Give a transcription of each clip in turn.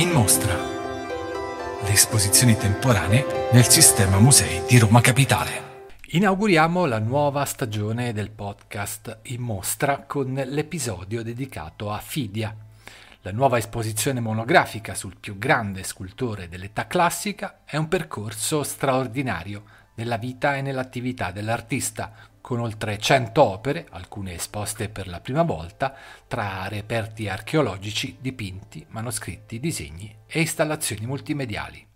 in mostra. Le esposizioni temporanee nel sistema musei di Roma Capitale. Inauguriamo la nuova stagione del podcast in mostra con l'episodio dedicato a Fidia, la nuova esposizione monografica sul più grande scultore dell'età classica è un percorso straordinario nella vita e nell'attività dell'artista, con oltre 100 opere, alcune esposte per la prima volta, tra reperti archeologici, dipinti, manoscritti, disegni e installazioni multimediali.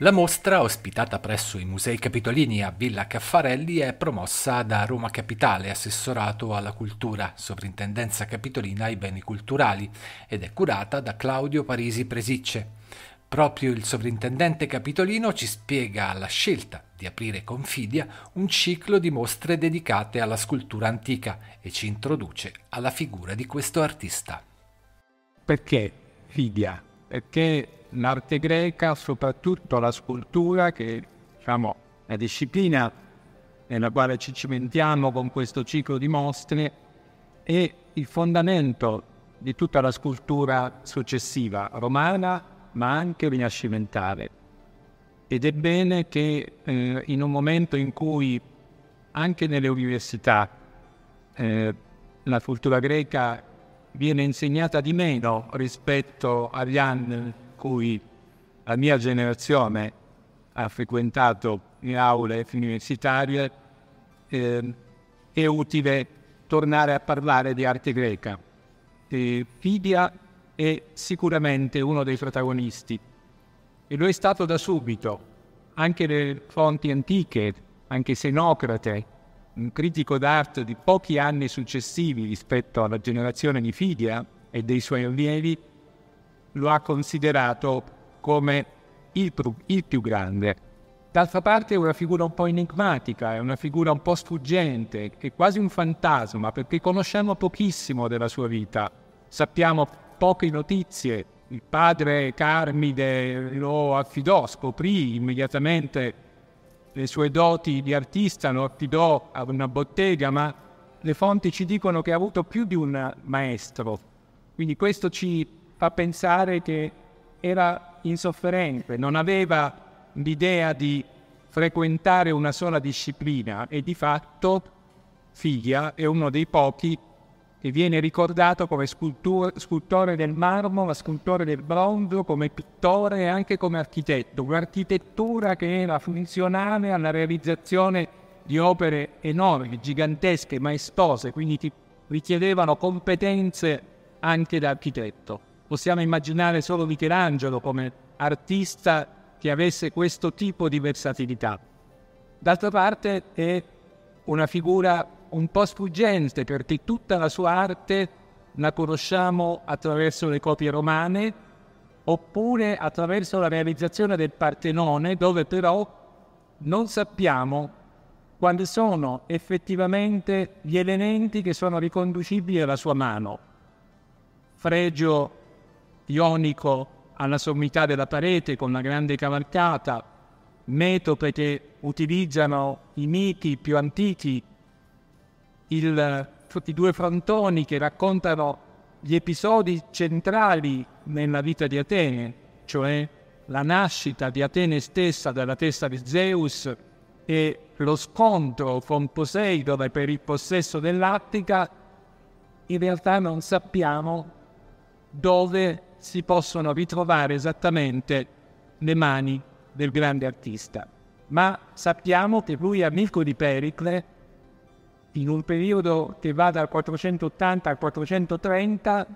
La mostra, ospitata presso i Musei Capitolini a Villa Caffarelli, è promossa da Roma Capitale, assessorato alla cultura, sovrintendenza capitolina ai beni culturali, ed è curata da Claudio Parisi Presicce. Proprio il sovrintendente capitolino ci spiega la scelta di aprire con Fidia un ciclo di mostre dedicate alla scultura antica e ci introduce alla figura di questo artista. Perché Fidia? Perché l'arte greca, soprattutto la scultura, che diciamo, è la disciplina nella quale ci cimentiamo con questo ciclo di mostre, è il fondamento di tutta la scultura successiva romana ma anche rinascimentale. Ed è bene che eh, in un momento in cui anche nelle università eh, la cultura greca viene insegnata di meno rispetto agli anni in cui la mia generazione ha frequentato le aule universitarie, eh, è utile tornare a parlare di arte greca. E Fidia è sicuramente uno dei protagonisti. E lo è stato da subito, anche le fonti antiche, anche Senocrate, un critico d'arte di pochi anni successivi rispetto alla generazione di Fidia e dei suoi allievi, lo ha considerato come il, il più grande. D'altra parte è una figura un po' enigmatica, è una figura un po' sfuggente, è quasi un fantasma perché conosciamo pochissimo della sua vita. Sappiamo poche notizie. Il padre Carmide lo affidò, scoprì immediatamente le sue doti di artista, lo affidò a una bottega, ma le fonti ci dicono che ha avuto più di un maestro. Quindi questo ci fa pensare che era insofferente, non aveva l'idea di frequentare una sola disciplina e di fatto Figlia è uno dei pochi che viene ricordato come scultore del marmo, scultore del bronzo, come pittore e anche come architetto. Un'architettura che era funzionale alla realizzazione di opere enormi, gigantesche, maestose, quindi ti richiedevano competenze anche da architetto. Possiamo immaginare solo Michelangelo come artista che avesse questo tipo di versatilità. D'altra parte è una figura un po' sfuggente perché tutta la sua arte la conosciamo attraverso le copie romane oppure attraverso la realizzazione del Partenone dove però non sappiamo quali sono effettivamente gli elementi che sono riconducibili alla sua mano. Fregio ionico alla sommità della parete con la grande cavalcata, metope che utilizzano i miti più antichi il, i due frontoni che raccontano gli episodi centrali nella vita di Atene, cioè la nascita di Atene stessa dalla testa di Zeus e lo scontro con Poseidone per il possesso dell'Attica, in realtà non sappiamo dove si possono ritrovare esattamente le mani del grande artista. Ma sappiamo che lui è amico di Pericle in un periodo che va dal 480 al 430,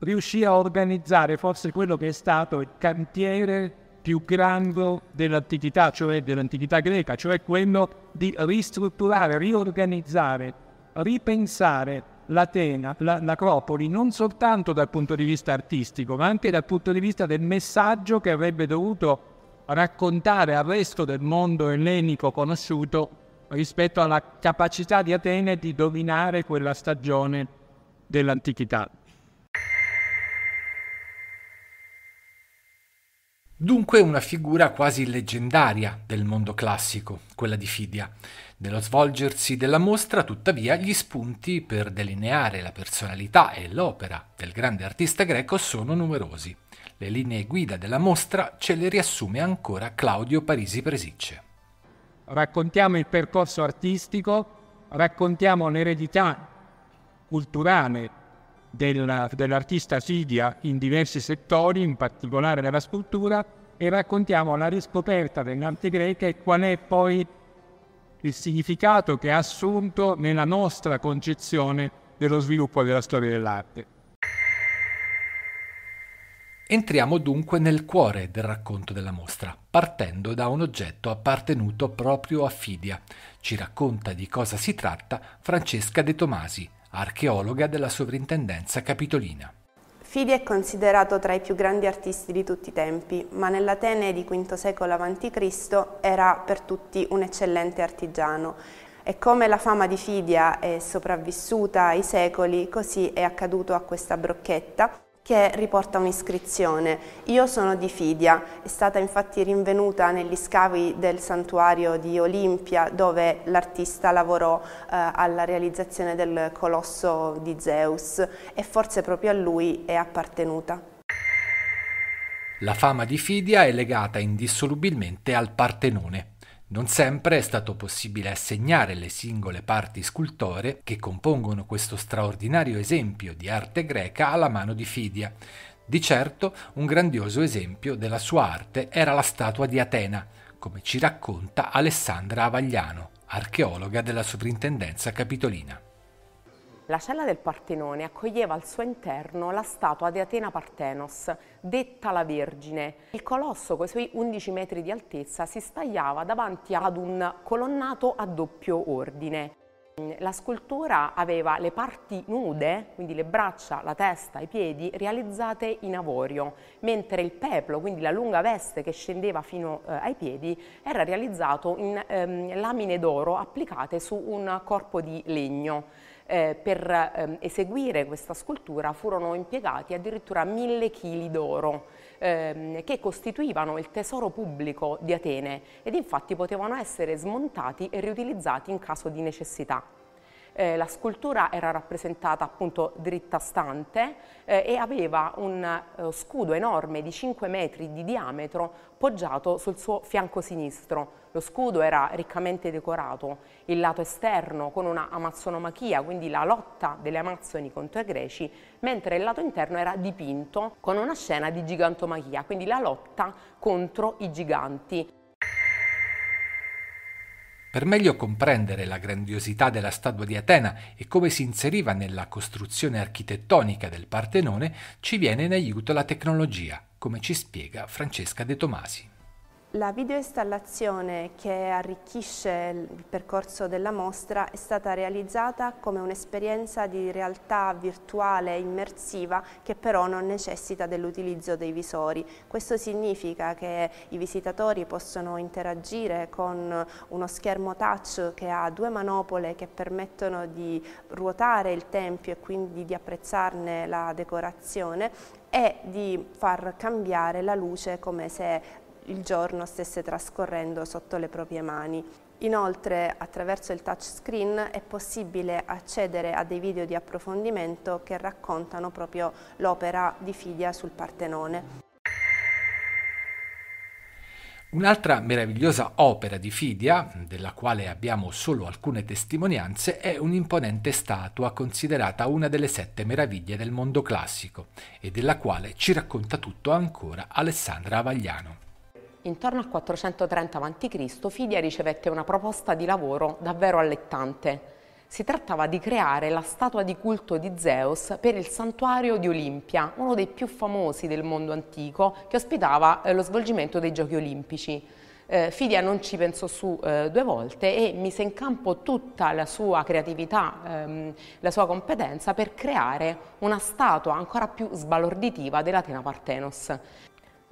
riuscì a organizzare forse quello che è stato il cantiere più grande dell'antichità, cioè dell'antichità greca, cioè quello di ristrutturare, riorganizzare, ripensare l'Atena, la, l'Acropoli, non soltanto dal punto di vista artistico, ma anche dal punto di vista del messaggio che avrebbe dovuto raccontare al resto del mondo ellenico conosciuto rispetto alla capacità di Atene di dominare quella stagione dell'antichità. Dunque una figura quasi leggendaria del mondo classico, quella di Fidia. Nello svolgersi della mostra, tuttavia, gli spunti per delineare la personalità e l'opera del grande artista greco sono numerosi. Le linee guida della mostra ce le riassume ancora Claudio Parisi Presicce raccontiamo il percorso artistico, raccontiamo l'eredità culturale della, dell'artista Sidia in diversi settori, in particolare nella scultura, e raccontiamo la riscoperta dell'arte greca e qual è poi il significato che ha assunto nella nostra concezione dello sviluppo della storia dell'arte. Entriamo dunque nel cuore del racconto della mostra, partendo da un oggetto appartenuto proprio a Fidia. Ci racconta di cosa si tratta Francesca De Tomasi, archeologa della sovrintendenza capitolina. Fidia è considerato tra i più grandi artisti di tutti i tempi, ma nell'Atene di V secolo a.C. era per tutti un eccellente artigiano. E come la fama di Fidia è sopravvissuta ai secoli, così è accaduto a questa brocchetta che riporta un'iscrizione. Io sono di Fidia, è stata infatti rinvenuta negli scavi del santuario di Olimpia dove l'artista lavorò eh, alla realizzazione del colosso di Zeus e forse proprio a lui è appartenuta. La fama di Fidia è legata indissolubilmente al Partenone. Non sempre è stato possibile assegnare le singole parti scultore che compongono questo straordinario esempio di arte greca alla mano di Fidia. Di certo, un grandioso esempio della sua arte era la statua di Atena, come ci racconta Alessandra Avagliano, archeologa della Sovrintendenza Capitolina. La cella del Partenone accoglieva al suo interno la statua di Atena Partenos, detta la Vergine. Il colosso, con i suoi 11 metri di altezza, si stagliava davanti ad un colonnato a doppio ordine. La scultura aveva le parti nude, quindi le braccia, la testa, i piedi, realizzate in avorio, mentre il peplo, quindi la lunga veste che scendeva fino eh, ai piedi, era realizzato in ehm, lamine d'oro applicate su un corpo di legno eh, per ehm, eseguire questa scultura furono impiegati addirittura mille chili d'oro ehm, che costituivano il tesoro pubblico di Atene ed infatti potevano essere smontati e riutilizzati in caso di necessità. Eh, la scultura era rappresentata appunto dritta stante eh, e aveva un eh, scudo enorme di 5 metri di diametro poggiato sul suo fianco sinistro. Lo scudo era riccamente decorato, il lato esterno con una amazzonomachia, quindi la lotta delle amazzoni contro i greci, mentre il lato interno era dipinto con una scena di gigantomachia, quindi la lotta contro i giganti. Per meglio comprendere la grandiosità della statua di Atena e come si inseriva nella costruzione architettonica del Partenone, ci viene in aiuto la tecnologia, come ci spiega Francesca De Tomasi. La videoinstallazione che arricchisce il percorso della mostra è stata realizzata come un'esperienza di realtà virtuale immersiva che però non necessita dell'utilizzo dei visori. Questo significa che i visitatori possono interagire con uno schermo touch che ha due manopole che permettono di ruotare il tempio e quindi di apprezzarne la decorazione e di far cambiare la luce come se il giorno stesse trascorrendo sotto le proprie mani. Inoltre attraverso il touchscreen è possibile accedere a dei video di approfondimento che raccontano proprio l'opera di Fidia sul Partenone. Un'altra meravigliosa opera di Fidia, della quale abbiamo solo alcune testimonianze, è un'imponente statua considerata una delle sette meraviglie del mondo classico e della quale ci racconta tutto ancora Alessandra Avagliano. Intorno al 430 a.C. Fidia ricevette una proposta di lavoro davvero allettante. Si trattava di creare la statua di culto di Zeus per il santuario di Olimpia, uno dei più famosi del mondo antico che ospitava eh, lo svolgimento dei Giochi Olimpici. Eh, Fidia non ci pensò su eh, due volte e mise in campo tutta la sua creatività, ehm, la sua competenza per creare una statua ancora più sbalorditiva dell'Atena Partenos.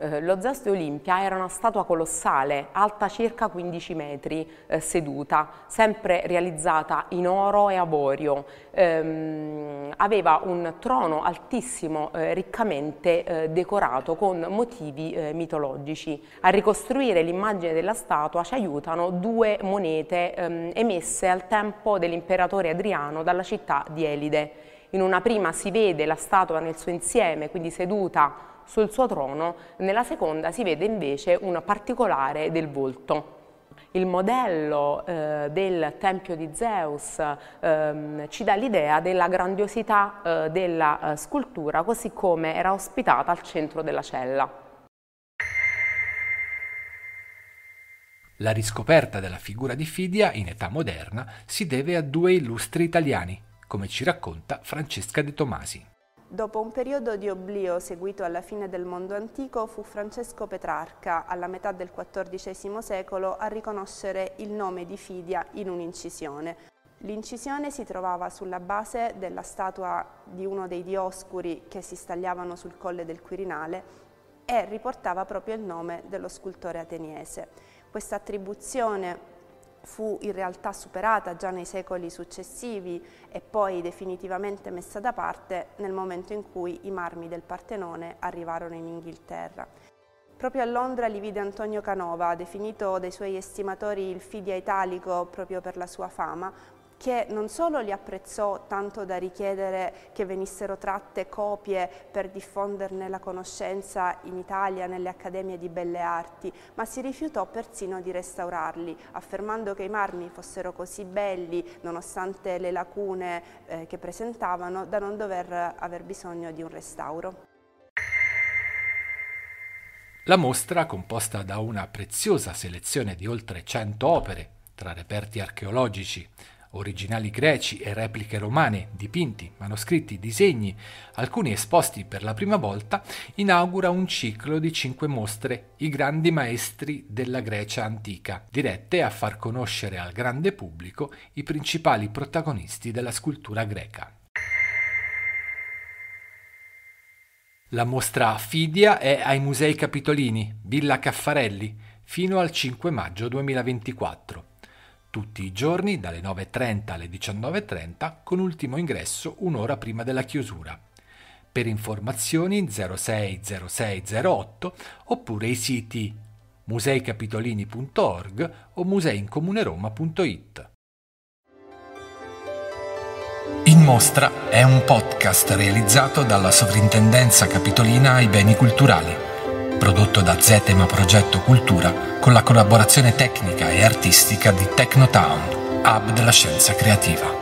Eh, lo Zeus di Olimpia era una statua colossale, alta circa 15 metri, eh, seduta, sempre realizzata in oro e avorio. Ehm, aveva un trono altissimo, eh, riccamente eh, decorato con motivi eh, mitologici. A ricostruire l'immagine della statua ci aiutano due monete ehm, emesse al tempo dell'imperatore Adriano dalla città di Elide. In una prima si vede la statua nel suo insieme, quindi seduta sul suo trono, nella seconda si vede invece un particolare del volto. Il modello eh, del Tempio di Zeus ehm, ci dà l'idea della grandiosità eh, della eh, scultura così come era ospitata al centro della cella. La riscoperta della figura di Fidia in età moderna si deve a due illustri italiani, come ci racconta Francesca De Tomasi. Dopo un periodo di oblio seguito alla fine del mondo antico, fu Francesco Petrarca, alla metà del XIV secolo, a riconoscere il nome di Fidia in un'incisione. L'incisione si trovava sulla base della statua di uno dei dioscuri che si stagliavano sul colle del Quirinale e riportava proprio il nome dello scultore ateniese. Questa attribuzione fu in realtà superata già nei secoli successivi e poi definitivamente messa da parte nel momento in cui i marmi del Partenone arrivarono in Inghilterra. Proprio a Londra li vide Antonio Canova, definito dai suoi estimatori il Fidia Italico proprio per la sua fama, che non solo li apprezzò tanto da richiedere che venissero tratte copie per diffonderne la conoscenza in Italia nelle accademie di belle arti, ma si rifiutò persino di restaurarli, affermando che i marmi fossero così belli, nonostante le lacune eh, che presentavano, da non dover aver bisogno di un restauro. La mostra, composta da una preziosa selezione di oltre 100 opere, tra reperti archeologici, originali greci e repliche romane, dipinti, manoscritti, disegni, alcuni esposti per la prima volta, inaugura un ciclo di cinque mostre I grandi maestri della Grecia antica, dirette a far conoscere al grande pubblico i principali protagonisti della scultura greca. La mostra Fidia è ai Musei Capitolini, Villa Caffarelli, fino al 5 maggio 2024 tutti i giorni dalle 9.30 alle 19.30 con ultimo ingresso un'ora prima della chiusura. Per informazioni 060608 oppure i siti museicapitolini.org o museincomuneroma.it. In Mostra è un podcast realizzato dalla Sovrintendenza Capitolina ai Beni Culturali prodotto da Zetema Progetto Cultura con la collaborazione tecnica e artistica di Technotown, hub della scienza creativa.